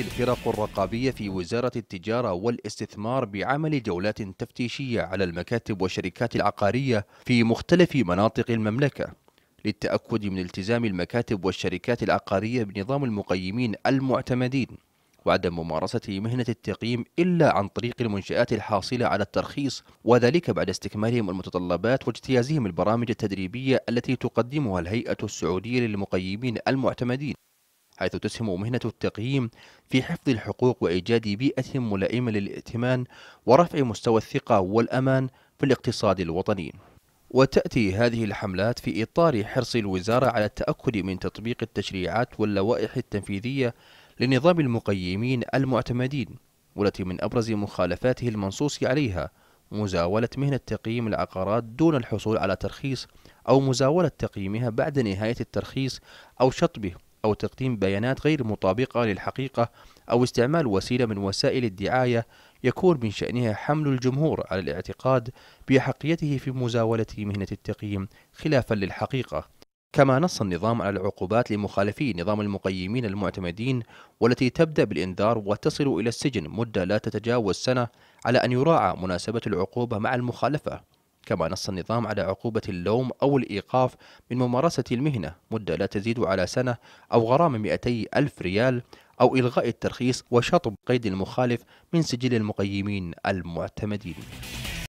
الفرق الرقابية في وزارة التجارة والاستثمار بعمل جولات تفتيشية على المكاتب والشركات العقارية في مختلف مناطق المملكة للتأكد من التزام المكاتب والشركات العقارية بنظام المقيمين المعتمدين وعدم ممارسة مهنة التقييم إلا عن طريق المنشآت الحاصلة على الترخيص وذلك بعد استكمالهم المتطلبات واجتيازهم البرامج التدريبية التي تقدمها الهيئة السعودية للمقيمين المعتمدين حيث تسهم مهنة التقييم في حفظ الحقوق وإيجاد بيئة ملائمة للائتمان ورفع مستوى الثقة والأمان في الاقتصاد الوطني وتأتي هذه الحملات في إطار حرص الوزارة على التأكد من تطبيق التشريعات واللوائح التنفيذية لنظام المقيمين المعتمدين والتي من أبرز مخالفاته المنصوص عليها مزاولة مهنة تقييم العقارات دون الحصول على ترخيص أو مزاولة تقييمها بعد نهاية الترخيص أو شطبه أو تقديم بيانات غير مطابقة للحقيقة أو استعمال وسيلة من وسائل الدعاية يكون من شأنها حمل الجمهور على الاعتقاد بأحقيته في مزاولة مهنة التقييم خلافا للحقيقة كما نص النظام على العقوبات لمخالفي نظام المقيمين المعتمدين والتي تبدأ بالإنذار وتصل إلى السجن مدة لا تتجاوز سنة على أن يراعى مناسبة العقوبة مع المخالفة كما نص النظام على عقوبة اللوم أو الإيقاف من ممارسة المهنة مدة لا تزيد على سنة أو غرامة 200 ألف ريال أو إلغاء الترخيص وشطب قيد المخالف من سجل المقيمين المعتمدين